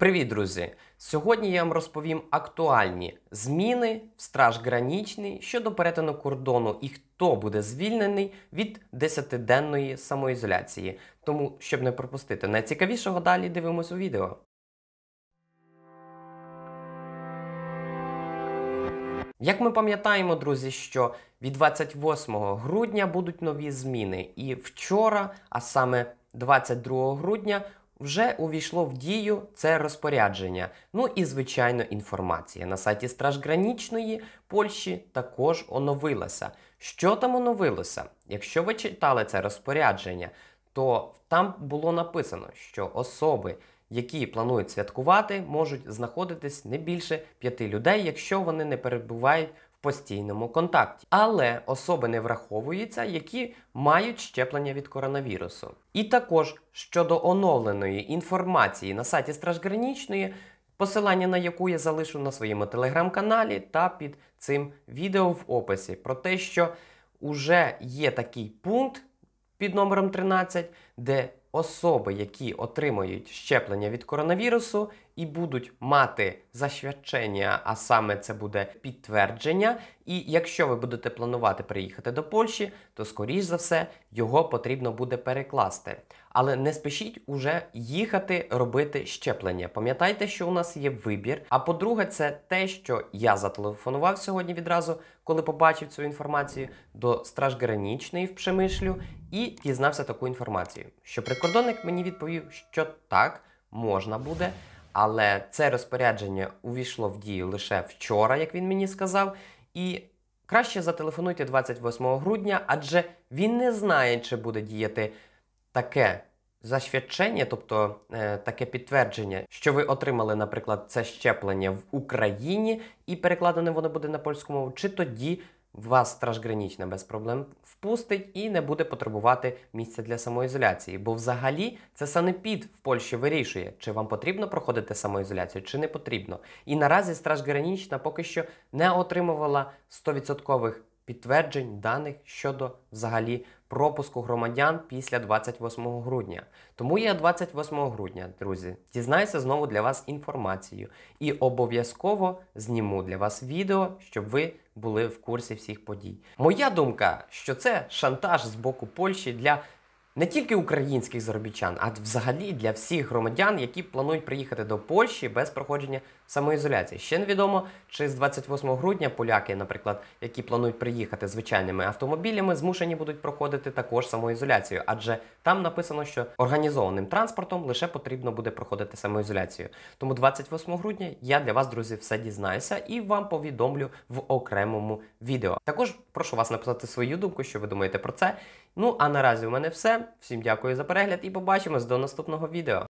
Привіт, друзі! Сьогодні я вам розповім актуальні зміни в страж гранічний щодо перетину кордону і хто буде звільнений від 10-денної самоізоляції. Тому, щоб не пропустити найцікавішого, далі дивимось у відео. Як ми пам'ятаємо, друзі, що від 28 грудня будуть нові зміни. І вчора, а саме 22 грудня, вже увійшло в дію це розпорядження. Ну і, звичайно, інформація. На сайті Стражгранічної Польщі також оновилася. Що там оновилося? Якщо ви читали це розпорядження, то там було написано, що особи, які планують святкувати, можуть знаходитись не більше п'яти людей, якщо вони не перебувають постійному контакті, але особи не враховуються, які мають щеплення від коронавірусу. І також щодо оновленої інформації на сайті Стражгранічної, посилання на яку я залишу на своєму телеграм-каналі та під цим відео в описі, про те, що вже є такий пункт під номером 13, де особи, які отримують щеплення від коронавірусу, і будуть мати засвячення, а саме це буде підтвердження. І якщо ви будете планувати приїхати до Польщі, то скоріш за все його потрібно буде перекласти. Але не спішіть уже їхати робити щеплення. Пам'ятайте, що у нас є вибір. А по-друге, це те, що я зателефонував сьогодні відразу, коли побачив цю інформацію, до стражгранічної в Пшемишлю і дізнався таку інформацію, що прикордонник мені відповів, що так можна буде. Але це розпорядження увійшло в дію лише вчора, як він мені сказав. І краще зателефонуйте 28 грудня, адже він не знає, чи буде діяти таке засвідчення, тобто е, таке підтвердження, що ви отримали, наприклад, це щеплення в Україні і перекладене воно буде на польську мову, чи тоді вас трансгранічна без проблем впустить і не буде потребувати місця для самоізоляції. Бо взагалі це санепід в Польщі вирішує, чи вам потрібно проходити самоізоляцію, чи не потрібно. І наразі стражгранічна поки що не отримувала 100% підтверджень даних щодо взагалі пропуску громадян після 28 грудня. Тому я 28 грудня, друзі, дізнаюся знову для вас інформацію і обов'язково зніму для вас відео, щоб ви були в курсі всіх подій. Моя думка, що це шантаж з боку Польщі для не тільки українських заробітчан, а взагалі для всіх громадян, які планують приїхати до Польщі без проходження самоізоляції. Ще невідомо, чи з 28 грудня поляки, наприклад, які планують приїхати звичайними автомобілями, змушені будуть проходити також самоізоляцію, адже там написано, що організованим транспортом лише потрібно буде проходити самоізоляцію. Тому 28 грудня я для вас, друзі, все дізнаюся і вам повідомлю в окремому відео. Також прошу вас написати свою думку, що ви думаєте про це. Ну а наразі у мене все. Всім дякую за перегляд і побачимось до наступного відео.